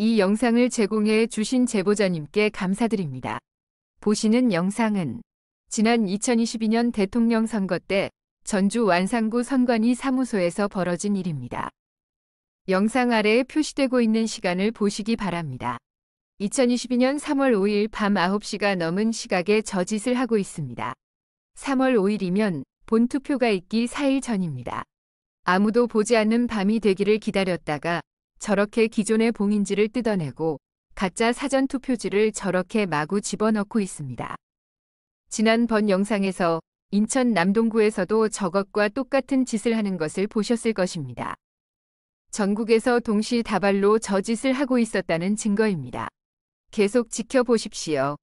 이 영상을 제공해 주신 제보자님께 감사드립니다. 보시는 영상은 지난 2022년 대통령 선거 때 전주 완산구 선관위 사무소에서 벌어진 일입니다. 영상 아래에 표시되고 있는 시간을 보시기 바랍니다. 2022년 3월 5일 밤 9시가 넘은 시각에 저짓을 하고 있습니다. 3월 5일이면 본투표가 있기 4일 전입니다. 아무도 보지 않는 밤이 되기를 기다렸다가 저렇게 기존의 봉인지를 뜯어내고 가짜 사전투표지를 저렇게 마구 집어넣고 있습니다. 지난 번 영상에서 인천 남동구에서도 저것과 똑같은 짓을 하는 것을 보셨을 것입니다. 전국에서 동시다발로 저 짓을 하고 있었다는 증거입니다. 계속 지켜보십시오.